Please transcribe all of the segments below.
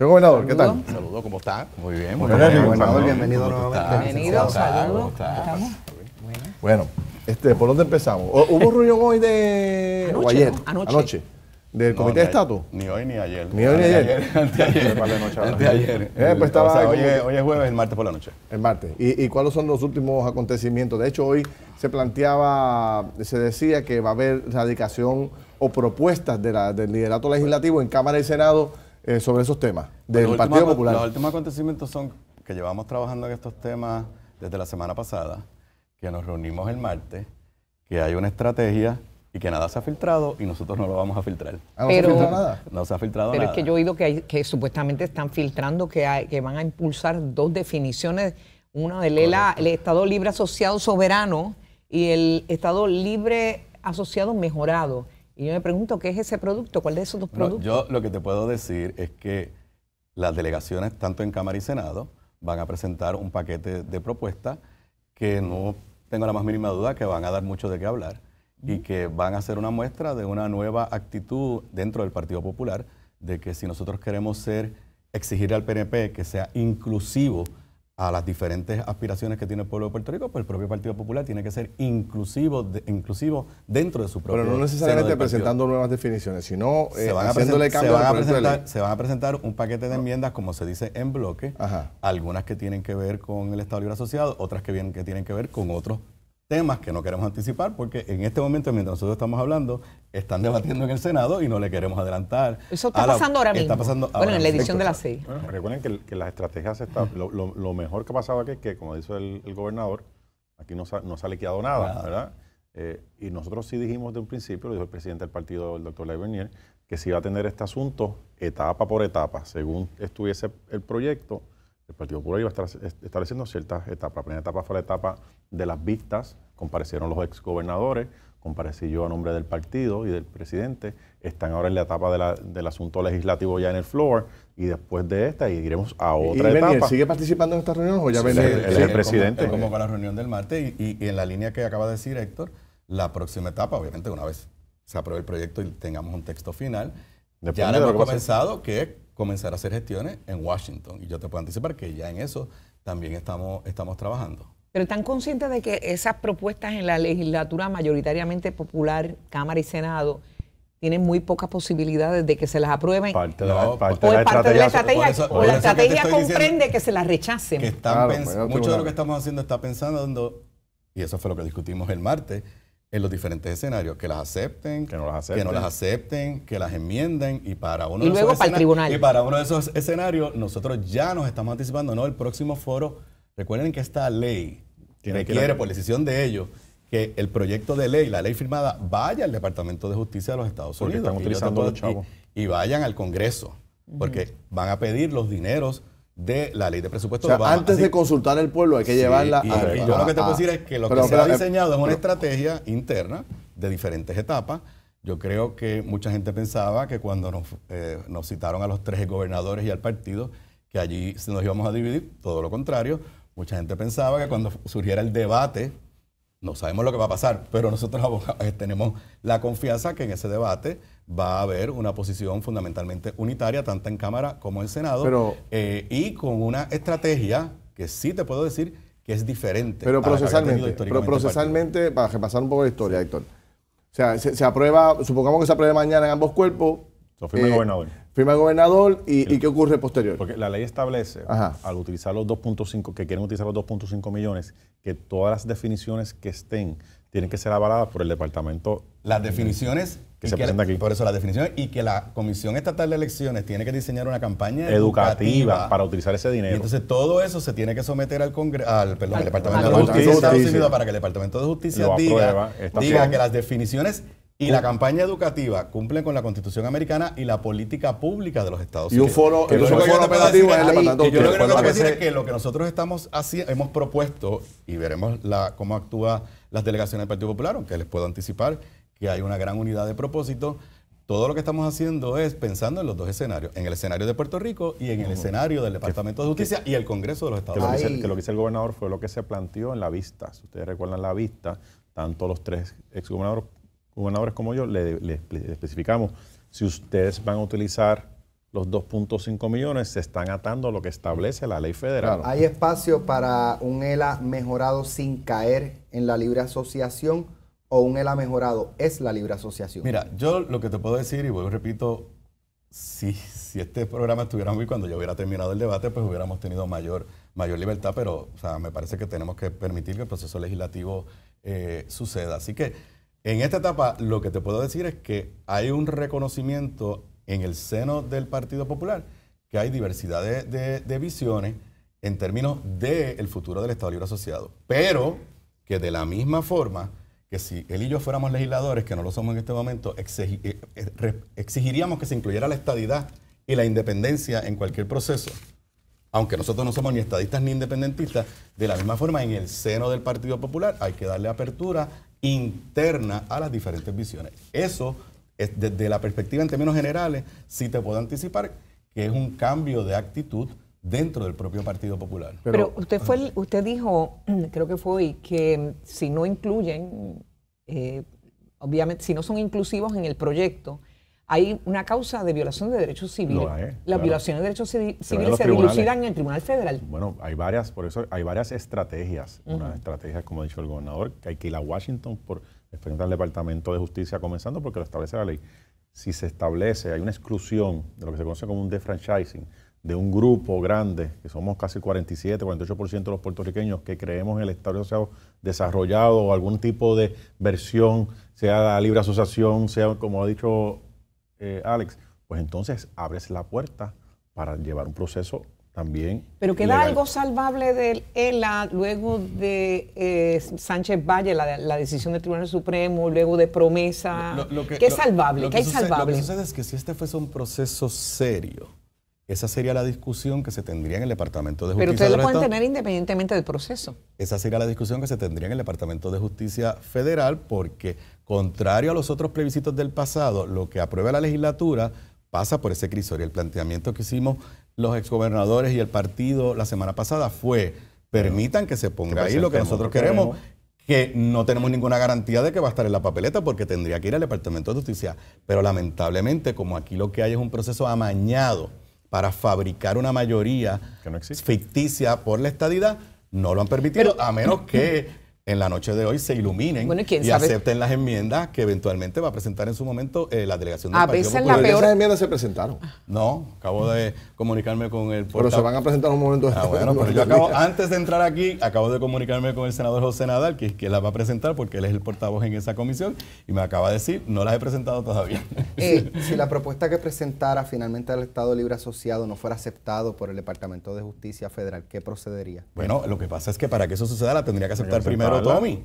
Señor gobernador, ¿qué tal? Saludos, ¿cómo está? Muy bien, muy bien. bien gobernador, bienvenido nuevamente. Bienvenido, saludos. ¿Estamos? Bueno, este, ¿por dónde empezamos? ¿Hubo reunión hoy de... o ayer? Anoche. ¿Del Comité de Estatus? Ni hoy ni ayer. Ni hoy ni ayer. Anteayer. Anteayer. Eh, pues estaba hoy, es, hoy, es, jueves, el martes por la noche. El martes. ¿Y, cuáles son los últimos acontecimientos? De hecho, hoy se planteaba, se decía que va a haber radicación o propuestas del liderato legislativo en Cámara y Senado eh, sobre esos temas del Partido Popular. Los últimos acontecimientos son que llevamos trabajando en estos temas desde la semana pasada, que nos reunimos el martes, que hay una estrategia y que nada se ha filtrado y nosotros no lo vamos a filtrar. Ah, pero, No se ha filtrado nada. Pero es que yo he oído que, hay, que supuestamente están filtrando que, que van a impulsar dos definiciones, una del Estado Libre Asociado Soberano y el Estado Libre Asociado Mejorado. Y yo me pregunto, ¿qué es ese producto? ¿Cuál de esos dos productos? yo lo que te puedo decir es que las delegaciones, tanto en Cámara y Senado, van a presentar un paquete de propuestas que no tengo la más mínima duda que van a dar mucho de qué hablar y que van a ser una muestra de una nueva actitud dentro del Partido Popular de que si nosotros queremos ser exigir al PNP que sea inclusivo a las diferentes aspiraciones que tiene el pueblo de Puerto Rico, pues el propio Partido Popular tiene que ser inclusivo, inclusivo dentro de su propio. Pero no necesariamente presentando nuevas definiciones, sino se eh, van a Se van a, presentar, un paquete de enmiendas, como se dice, en bloque. Algunas que tienen que ver con el Estado Libre Asociado, otras que, vienen, que tienen que ver con otros temas que no queremos anticipar porque en este momento, mientras nosotros estamos hablando, están debatiendo en el Senado y no le queremos adelantar. Eso está pasando ahora mismo. bueno, en la edición de la C. recuerden que, las estrategias, está, lo, mejor que ha pasado aquí es que, como dice el, gobernador, aquí no, no se ha liquidado nada, ¿verdad? Eh, y nosotros sí dijimos de un principio, lo dijo el presidente del partido, el doctor Bernier, que se iba a tener este asunto etapa por etapa, según estuviese el proyecto el Partido Popular iba estar estableciendo ciertas etapas. La primera etapa fue la etapa de las vistas. Comparecieron los exgobernadores, comparecí yo a nombre del partido y del presidente. Están ahora en la etapa del asunto legislativo ya en el floor y después de esta iremos a otra etapa. sigue participando en esta reunión? o ya viene? el presidente. Como, como para la reunión del martes y, en la línea que acaba de decir Héctor, la próxima etapa, obviamente una vez se apruebe el proyecto y tengamos un texto final, ya hemos comenzado que comenzar a hacer gestiones en Washington. Y yo te puedo anticipar que ya en eso también estamos, estamos trabajando. Pero están conscientes de que esas propuestas en la legislatura mayoritariamente popular, Cámara y Senado, tienen muy pocas posibilidades de que se las aprueben. Parte de la, pues, la estrategia. o la estrategia comprende que se las rechacen. mucho de lo que estamos haciendo está pensando, y eso fue lo que discutimos el martes, en los diferentes escenarios, que las acepten, que no las acepten, que, las, enmienden y para uno de luego esos tribunal. Y para uno de esos escenarios nosotros ya nos estamos anticipando, no, el próximo foro, recuerden que esta ley Tiene requiere por decisión de ellos que el proyecto de ley, la ley firmada, vaya al Departamento de Justicia de los Estados Unidos utilizando y, vayan al Congreso, porque van a pedir los dineros de la ley de presupuesto. antes de consultar al pueblo hay que llevarla yo lo que te puedo decir ah, es que lo que se ha diseñado es una estrategia interna de diferentes etapas. Yo creo que mucha gente pensaba que cuando eh, nos, citaron a los tres gobernadores y al partido, que allí nos íbamos a dividir, todo lo contrario. Mucha gente pensaba que cuando surgiera el debate, no sabemos lo que va a pasar, pero nosotros tenemos la confianza que en ese debate va a haber una posición fundamentalmente unitaria, tanto en Cámara como en Senado, eh, y con una estrategia que sí te puedo decir que es diferente. Pero procesalmente, procesalmente para repasar un poco la historia, Héctor. O sea, se, aprueba, supongamos que se apruebe mañana en ambos cuerpos. Lo firma el eh, gobernador. Firma el gobernador y, y, ¿qué ocurre posterior? Porque la ley establece, al utilizar los 2.5, que quieren utilizar los 2.5 millones, que todas las definiciones que estén tienen que ser avaladas por el departamento. Las definiciones que se aquí. Por eso las definiciones y que la Comisión Estatal de Elecciones tiene que diseñar una campaña educativa, para utilizar ese dinero. entonces todo eso se tiene que someter al, Congreso, al, Departamento de Justicia, de Estados Unidos para que el Departamento de Justicia diga, diga que las definiciones y la campaña educativa cumple con la Constitución americana y la política pública de los Estados Unidos. Y un foro, yo operativo que lo que es que lo que nosotros estamos haciendo, hemos propuesto, y veremos la, cómo actúa las delegaciones del Partido Popular, aunque les puedo anticipar que hay una gran unidad de propósito. Todo lo que estamos haciendo es pensando en los dos escenarios, en el escenario de Puerto Rico y en el escenario del Departamento de Justicia y el Congreso de los Estados Unidos. Que lo, que, hizo el gobernador fue lo que se planteó en la vista. Si ustedes recuerdan la vista, tanto los tres exgobernadores gobernadores como yo, le, especificamos, si ustedes van a utilizar los 2.5 millones, se están atando a lo que establece la ley federal. ¿Hay espacio para un ELA mejorado sin caer en la libre asociación o un ELA mejorado es la libre asociación? Mira, yo lo que te puedo decir, y vuelvo repito, si, si este programa estuviera muy cuando yo hubiera terminado el debate, pues hubiéramos tenido mayor, mayor libertad, pero me parece que tenemos que permitir que el proceso legislativo eh, suceda. Así que en esta etapa, lo que te puedo decir es que hay un reconocimiento en el seno del Partido Popular que hay diversidad de, visiones en términos del futuro del Estado Libre Asociado. Pero que de la misma forma que si él y yo fuéramos legisladores, que no lo somos en este momento, eh, eh, exigiríamos que se incluyera la estadidad y la independencia en cualquier proceso aunque nosotros no somos ni estadistas ni independentistas, de la misma forma en el seno del Partido Popular hay que darle apertura interna a las diferentes visiones. Eso, es, desde la perspectiva en términos generales, sí te puedo anticipar que es un cambio de actitud dentro del propio Partido Popular. Pero, usted, fue, usted dijo, creo que fue hoy, que si no incluyen, eh, obviamente, si no son inclusivos en el proyecto, hay una causa de violación de derechos civiles. Las violaciones de derechos civiles se dilucidan en el Tribunal Federal. Bueno, hay varias, por eso hay varias estrategias. Una estrategia, como ha dicho el gobernador, que hay que ir a Washington por frente al Departamento de Justicia, comenzando porque lo establece la ley. Si se establece, hay una exclusión de lo que se conoce como un defranchising, de un grupo grande, que somos casi 47, 48% de los puertorriqueños que creemos en el Estado ha desarrollado o algún tipo de versión, sea la libre asociación, sea, como ha dicho eh, Alex, pues entonces abres la puerta para llevar un proceso también. Pero queda algo salvable del ELA ah, luego de eh, Sánchez Valle, la, la, decisión del Tribunal Supremo, luego de promesa. que, ¿Qué es salvable? ¿Qué hay salvable? Lo que es que si este fuese un proceso serio, esa sería la discusión que se tendría en el Departamento de Justicia. Pero ustedes lo pueden tener independientemente del proceso. Esa sería la discusión que se tendría en el Departamento de Justicia Federal, porque contrario a los otros plebiscitos del pasado, lo que aprueba la legislatura pasa por ese Y El planteamiento que hicimos los exgobernadores y el partido la semana pasada fue: permitan que se ponga ahí lo que nosotros queremos que no tenemos ninguna garantía de que va a estar en la papeleta porque tendría que ir al Departamento de Justicia. Pero lamentablemente, como aquí lo que hay es un proceso amañado, para fabricar una mayoría ficticia por la estadidad, no lo han permitido, a menos que en la noche de hoy se iluminen ¿y, acepten las enmiendas que eventualmente va a presentar en su momento eh, la delegación del ah, a veces Popular. La enmiendas se presentaron. No, acabo de comunicarme con el... Portavoz. Pero se van a presentar en un momento ah, bueno, antes de entrar aquí, acabo de comunicarme con el senador José Nadal, que, que las va a presentar porque él es el portavoz en esa comisión, y me acaba de decir, no las he presentado todavía. Eh, si la propuesta que presentara finalmente al Estado Libre Asociado no fuera aceptado por el Departamento de Justicia Federal, ¿qué procedería? Bueno, lo que pasa es que para que eso suceda la tendría que aceptar primero pero Tommy.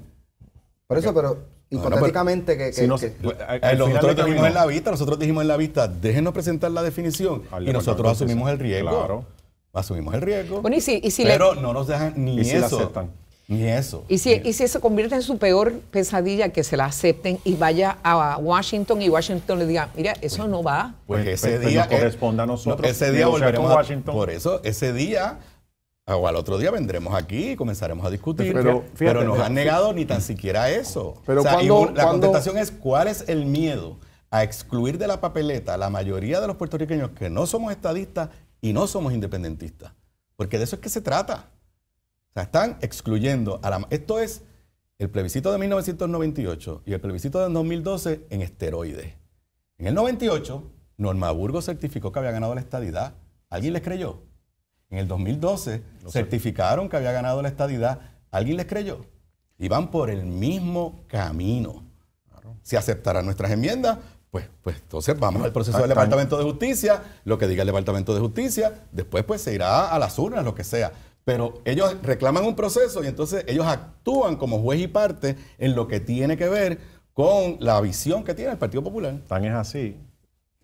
Por eso, pero pues, hipotéticamente que, nosotros dijimos en la vista nosotros dijimos en la vista déjenos presentar la definición y pues, nosotros asumimos el riesgo claro. asumimos el riesgo y pero no nos dejan ni eso ni eso y si, y si eso convierte en su peor pesadilla que se la acepten y vaya a Washington y Washington le diga mira eso pues, no va pues, ese día no a nosotros ese día volveremos a Washington por eso ese día al otro día vendremos aquí y comenzaremos a discutir. Pero, nos han negado ni tan siquiera eso. Pero la contestación es cuál es el miedo a excluir de la papeleta a la mayoría de los puertorriqueños que no somos estadistas y no somos independentistas. Porque de eso es que se trata. O sea, están excluyendo a Esto es el plebiscito de 1998 y el plebiscito de 2012 en esteroides. En el 98, Norma Burgo certificó que había ganado la estadidad. ¿Alguien les creyó? En el 2012 certificaron que había ganado la estadidad. ¿Alguien les creyó? Y van por el mismo camino. Si aceptarán nuestras enmiendas, pues, pues entonces vamos al proceso del Departamento de Justicia, lo que diga el Departamento de Justicia, después pues se irá a las urnas, lo que sea. Pero ellos reclaman un proceso y entonces ellos actúan como juez y parte en lo que tiene que ver con la visión que tiene el Partido Popular. Tan es así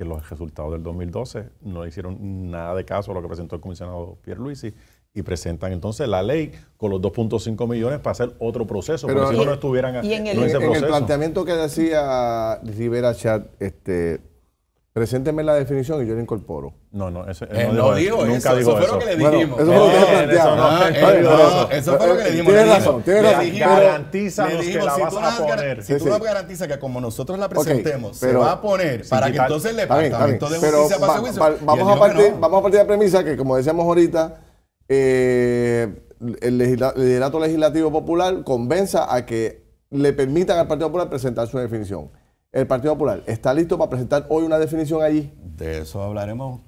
que los resultados del 2012 no hicieron nada de caso a lo que presentó el comisionado Pierre Luisi y presentan entonces la ley con los 2.5 millones para hacer otro proceso, pero si no, no estuvieran en, el, no en, en el planteamiento que decía Rivera Chat, este, Presénteme la definición y yo la incorporo. No, no, eso eh, no, dijo, eso, nunca eso, dijo eso. Eso fue lo que le dijimos. eso fue lo que le planteamos. Ah, eh, eso fue lo que le dijimos. Tienes razón, tienes razón. que la si vas a poner. Si tú no nos garantizas que como nosotros la presentemos, se va a poner para que entonces le Departamento de Justicia pase Vamos a partir de la premisa que, como decíamos ahorita, eh, el liderato legislativo popular convenza a que le permitan al Partido Popular presentar su definición el Partido Popular está listo para presentar hoy una definición allí? De eso hablaremos.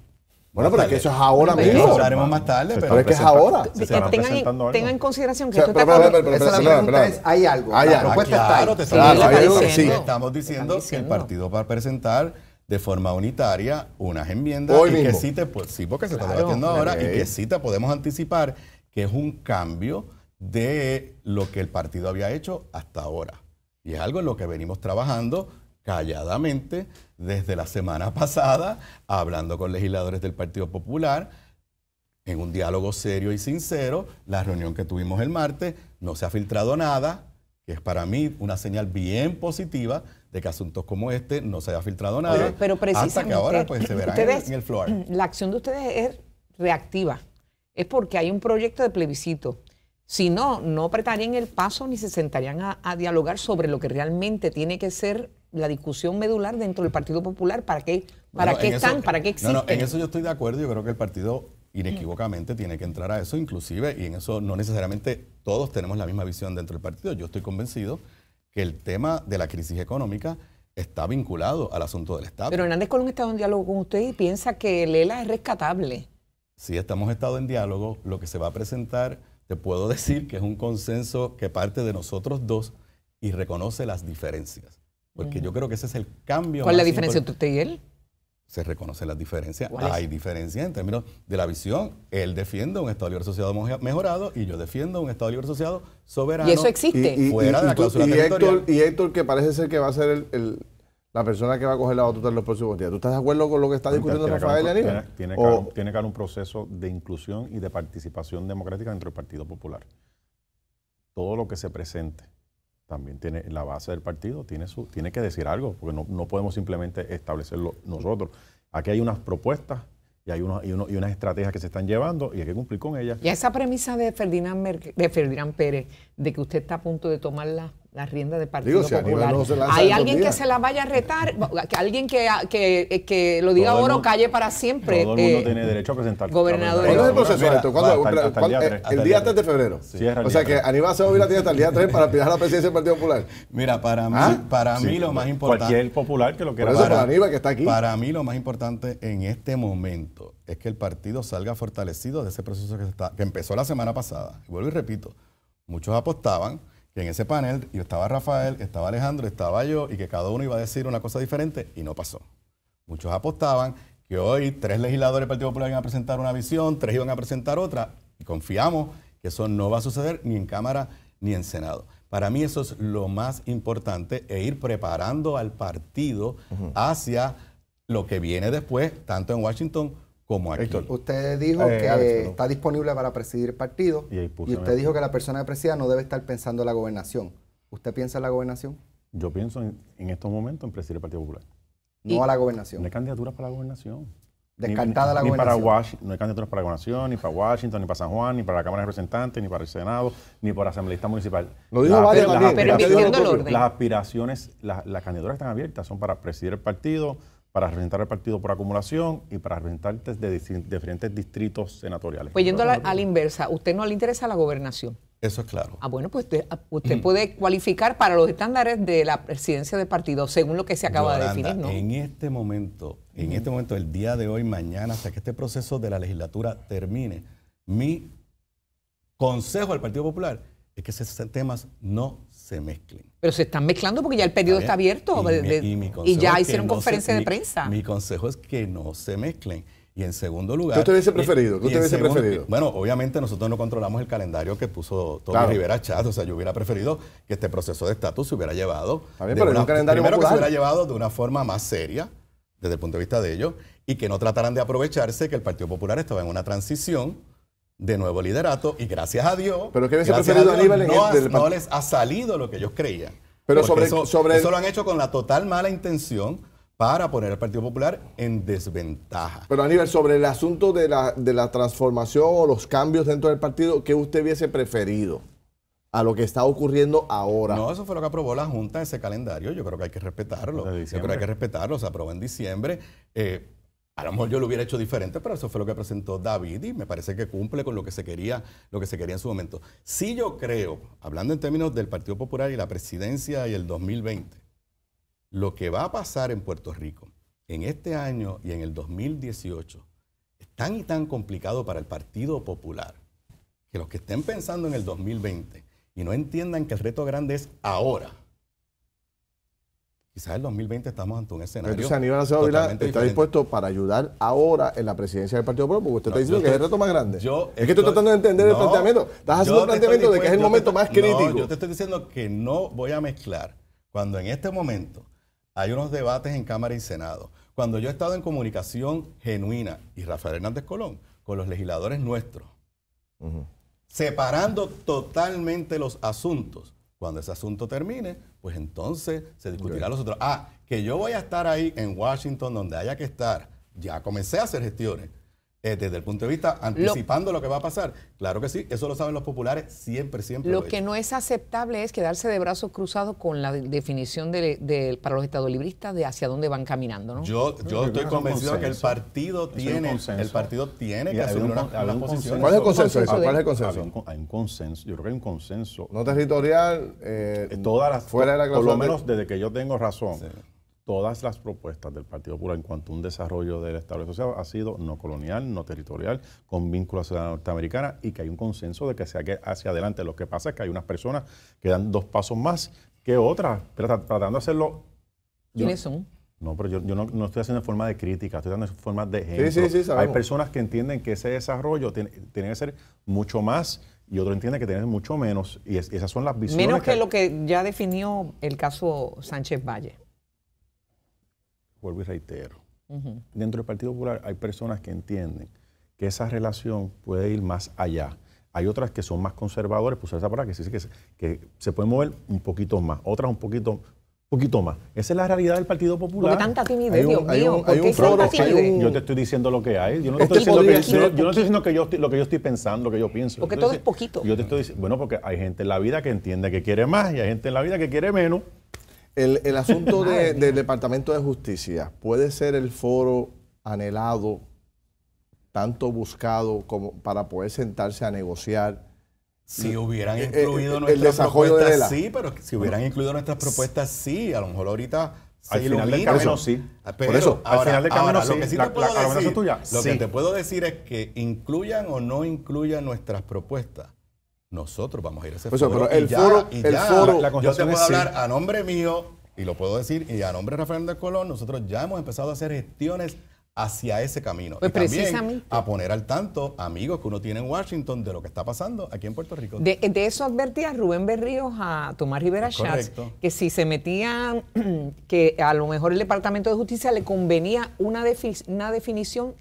Bueno, pero es que eso es ahora mismo. hablaremos más tarde, pero, es que es ahora. Que tengan, en consideración que esto está hay algo. Hay la propuesta está ahí. Estamos diciendo que el partido va a presentar de forma unitaria unas enmiendas Hoy y que sí sí porque se está debatiendo ahora y que sí te podemos anticipar que es un cambio de lo que el partido había hecho hasta ahora y es algo en lo que venimos trabajando calladamente desde la semana pasada, hablando con legisladores del Partido Popular, en un diálogo serio y sincero, la reunión que tuvimos el martes, no se ha filtrado nada, que es para mí una señal bien positiva de que asuntos como este no se haya filtrado nada. Pero, precisamente, hasta que ahora pues, se verá en, el floor. La acción de ustedes es reactiva. Es porque hay un proyecto de plebiscito. Si no, no apretarían el paso ni se sentarían a dialogar sobre lo que realmente tiene que ser la discusión medular dentro del Partido Popular. ¿Para qué, para están? ¿Para qué existen? No, no, en eso yo estoy de acuerdo. Yo creo que el partido inequívocamente tiene que entrar a eso, inclusive, y en eso no necesariamente todos tenemos la misma visión dentro del partido. Yo estoy convencido que el tema de la crisis económica está vinculado al asunto del Estado. Pero Hernández Colón está en diálogo con usted y piensa que Lela es rescatable. Sí, estamos estado en diálogo, lo que se va a presentar, te puedo decir que es un consenso que parte de nosotros dos y reconoce las diferencias. Porque yo creo que ese es el cambio. ¿Cuál es la diferencia entre usted y él? Se reconoce las diferencias. Hay diferencias en términos de la visión. Él defiende un Estado libre asociado mejorado y yo defiendo un Estado libre asociado soberano. Y eso existe. Y, fuera de Héctor, que parece ser que va a ser la persona que va a coger la batuta en los próximos días. ¿Tú estás de acuerdo con lo que está discutiendo Rafael Arias? tiene, que haber un proceso de inclusión y de participación democrática dentro del Partido Popular. Todo lo que se presente también tiene la base del partido, tiene, su, tiene que decir algo, porque no, podemos simplemente establecerlo nosotros. Aquí hay unas propuestas y hay, unos, y, uno, y unas estrategias que se están llevando y hay que cumplir con ellas. Y esa premisa de Ferdinand, de Ferdinand Pérez, de que usted está a punto de tomarla la rienda del Partido Popular. Hay alguien que se la vaya a retar, que alguien que, ah, que, eh, que lo diga oro calle para siempre. Todo el mundo eh, tiene derecho a presentar. Gobernador. ¿Cuándo es el proceso esto? el, día 3. de febrero. o sea que Aníbal la tiene hasta el día 3 para pillar la presidencia del Partido Popular. Mira, para ¿Ah? mí, para mí lo más importante. Cualquier popular que lo quiera. para, Aníbal que está aquí. Para mí lo más importante en este momento es que el partido salga fortalecido de ese proceso que, está, que empezó la semana pasada. Y vuelvo y repito, muchos apostaban que en ese panel yo estaba Rafael, estaba Alejandro, estaba yo y que cada uno iba a decir una cosa diferente y no pasó. Muchos apostaban que hoy tres legisladores del Partido Popular iban a presentar una visión, tres iban a presentar otra y confiamos que eso no va a suceder ni en Cámara ni en Senado. Para mí eso es lo más importante e ir preparando al partido hacia lo que viene después, tanto en Washington como aquí. usted dijo eh, que está disponible para presidir el partido y, usted dijo que la persona que presida no debe estar pensando en la gobernación. ¿Usted piensa en la gobernación? Yo pienso en, estos momentos en presidir el Partido Popular. No a la gobernación. No hay candidaturas para la gobernación. Descartada la gobernación. no hay candidaturas para la gobernación, ni para Washington, ni para San Juan, ni para la Cámara de Representantes, ni para el Senado, ni para Asamblea municipal. Lo digo las, pero, aspiraciones, el orden. las aspiraciones, las candidaturas están abiertas, son para presidir el partido, para rentar el partido por acumulación y para rentar desde diferentes distritos senatoriales. Pues yendo a la, a inversa, ¿usted no le interesa la gobernación? Eso es claro. Ah, bueno, pues usted, ah, mm. puede cualificar para los estándares de la presidencia del partido, según lo que se acaba de definir, ¿no? En este momento, en este momento, el día de hoy, mañana, hasta que este proceso de la legislatura termine, mi consejo al Partido Popular es que esos temas no se mezclen. Pero se están mezclando porque ya el periodo está abierto y, ya hicieron conferencia de prensa. Mi, consejo es que no se mezclen. Y en segundo lugar... ¿Qué usted hubiese preferido? ¿Qué preferido? Bueno, obviamente nosotros no controlamos el calendario que puso Tony Rivera Chat. O sea, yo hubiera preferido que este proceso de estatus se hubiera llevado... calendario primero que se hubiera llevado de una forma más seria, desde el punto de vista de ellos, y que no trataran de aprovecharse que el Partido Popular estaba en una transición de nuevo liderato y gracias a Dios, ¿Pero no, les ha salido lo que ellos creían. Pero sobre eso, sobre lo han hecho con la total mala intención para poner al Partido Popular en desventaja. Pero Aníbal, sobre el asunto de la, transformación o los cambios dentro del partido, ¿qué usted hubiese preferido a lo que está ocurriendo ahora? No, eso fue lo que aprobó la Junta, ese calendario. Yo creo que hay que respetarlo. Yo creo que hay que respetarlo. Se aprobó en diciembre. Eh, a lo mejor yo lo hubiera hecho diferente, pero eso fue lo que presentó David y me parece que cumple con lo que se quería, lo que se quería en su momento. Sí yo creo, hablando en términos del Partido Popular y la presidencia y el 2020, lo que va a pasar en Puerto Rico en este año y en el 2018 es tan y tan complicado para el Partido Popular que los que estén pensando en el 2020 y no entiendan que el reto grande es ahora Quizás en 2020 estamos ante un escenario. Entonces, Aníbal Acevedo está dispuesto para ayudar ahora en la presidencia del Partido Popular, porque usted está diciendo que es el reto más grande. es que estoy tratando de entender el planteamiento. Estás haciendo un planteamiento de que es el momento más crítico. No, yo te estoy diciendo que no voy a mezclar cuando en este momento hay unos debates en Cámara y Senado. Cuando yo he estado en comunicación genuina y Rafael Hernández Colón con los legisladores nuestros, separando totalmente los asuntos cuando ese asunto termine, pues entonces se discutirá los otros. Ah, que yo voy a estar ahí en Washington donde haya que estar. Ya comencé a hacer gestiones eh, desde el punto de vista anticipando lo, que va a pasar. Claro que sí, eso lo saben los populares siempre, siempre. Lo, que no es aceptable es quedarse de brazos cruzados con la definición de, para los estadolibristas de hacia dónde van caminando, ¿no? Yo, estoy convencido de que el partido tiene, el partido tiene que asumir una, posición. ¿Cuál es el consenso? Hay un, consenso, yo creo que hay un consenso. No territorial, eh, eh, fuera de la Por lo menos desde que yo tengo razón todas las propuestas del Partido Popular en cuanto a un desarrollo del Estado Social ha sido no colonial, no territorial, con vínculo a la norteamericana y que hay un consenso de que se haga hacia adelante. Lo que pasa es que hay unas personas que dan dos pasos más que otras, pero tratando de hacerlo. ¿Quiénes son? No, pero yo, no, estoy haciendo forma de crítica, estoy haciendo forma de ejemplo. Sí, sí, hay personas que entienden que ese desarrollo tiene, que ser mucho más y otro entiende que tiene mucho menos. Y, esas son las visiones. Menos que, lo que ya definió el caso Sánchez Valle vuelvo y reitero, dentro del Partido Popular hay personas que entienden que esa relación puede ir más allá. Hay otras que son más conservadores, pues esa palabra que sí que, se, que se puede mover un poquito más, otras un poquito poquito más. Esa es la realidad del Partido Popular. Porque tanta timidez, Dios mío. Yo te estoy diciendo lo que hay. Yo no, estoy, diciendo que, que yo, lo que yo estoy pensando, lo que yo pienso. Porque todo es poquito. Yo te estoy bueno, porque hay gente en la vida que entiende que quiere más y hay gente en la vida que quiere menos. El, asunto del Departamento de Justicia puede ser el foro anhelado, tanto buscado como para poder sentarse a negociar. Si hubieran eh, eh, incluido nuestras propuestas, sí, pero si hubieran incluido nuestras propuestas, sí. A lo mejor ahorita al final del camino, sí. Por eso, al final de camino, Lo que sí la, Lo que te puedo decir es que incluyan o no incluyan nuestras propuestas nosotros vamos a ir a ese pues Pero el, ya, yo te puedo hablar a nombre mío, y lo puedo decir, y a nombre de Rafael del Colón, nosotros ya hemos empezado a hacer gestiones hacia ese camino. Pues precisamente. a poner al tanto amigos que uno tiene en Washington de lo que está pasando aquí en Puerto Rico. De, eso advertía Rubén Berríos a Tomás Rivera Schatz, que si se metía que a lo mejor el Departamento de Justicia le convenía una, una definición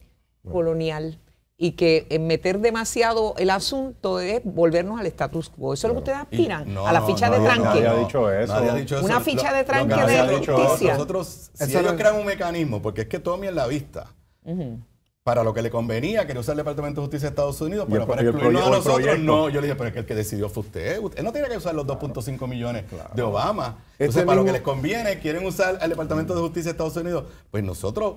colonial y que eh, meter demasiado el asunto es volvernos al status quo. Eso es lo que ustedes aspiran, a la ficha de tranque. Nadie ha dicho eso. Una ficha de tranque de justicia. Nosotros, si ellos crean un mecanismo, porque es que Tommy en la vista, para lo que le convenía, quería usar el Departamento de Justicia de Estados Unidos, pero para excluirnos a nosotros, no. Yo le dije, pero es que el que decidió fue usted. Él no tiene que usar los 2.5 millones de Obama. Este Entonces, para lo que les conviene, quieren usar el Departamento de Justicia de Estados Unidos, pues nosotros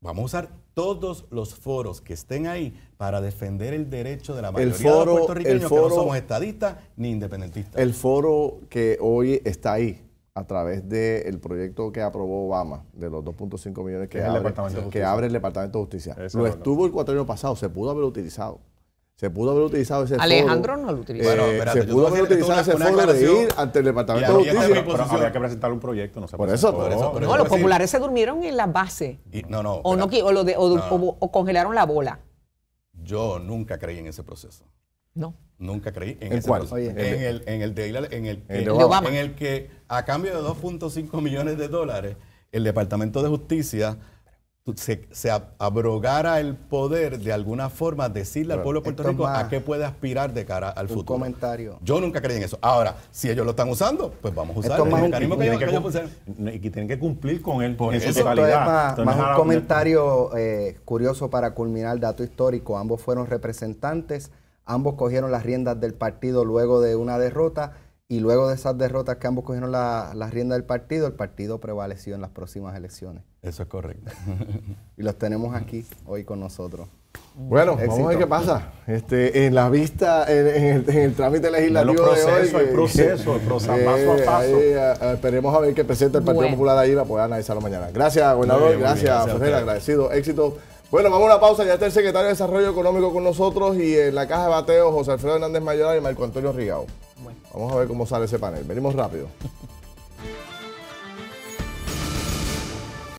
Vamos a usar todos los foros que estén ahí para defender el derecho de la mayoría de los puertorriqueños foro, que no somos estadistas ni independentistas. El foro que hoy está ahí a través del proyecto que aprobó Obama, de los 2.5 millones que, abre, el Departamento de Justicia. lo estuvo el cuatro años pasado, se pudo haber utilizado. Se pudo haber utilizado ese Alejandro no lo utilizó. Eh, se pudo haber utilizado ese foro de ir ante el Departamento de Justicia. había que presentar un proyecto, no Por eso. Por eso no, los populares se durmieron en la base. no, no. O, no, o, congelaron la bola. Yo nunca creí en ese proceso. No. Nunca creí en, ese cuál? en, el, en el de en el, en el que a cambio de 2.5 millones de dólares, el Departamento de Justicia se, abrogara el poder de alguna forma, decirle al pueblo de Puerto Rico a qué puede aspirar de cara al un futuro. comentario. Yo nunca creí en eso. Ahora, si ellos lo están usando, pues vamos a usar el mecanismo que, tienen que cumplir con él Por eso, es más, un comentario eh, curioso para culminar el dato histórico. Ambos fueron representantes, ambos cogieron las riendas del partido luego de una derrota y luego de esas derrotas que ambos cogieron la, la rienda del partido, el partido prevaleció en las próximas elecciones. Eso es correcto. y los tenemos aquí hoy con nosotros. Bueno, vamos a ver qué pasa. Este, en la vista, en, el, trámite legislativo de hoy. proceso, eh, el proceso, eh, paso a paso. Eh, esperemos a ver qué presenta el Partido Popular Popular ahí para poder analizarlo mañana. Gracias, gobernador. gracias, José, agradecido. Éxito. Bueno, vamos a una pausa. Ya está el secretario de Desarrollo Económico con nosotros y en la caja de bateo José Alfredo Hernández Mayor y Marco Antonio Rigao. Vamos a ver cómo sale ese panel. Venimos rápido.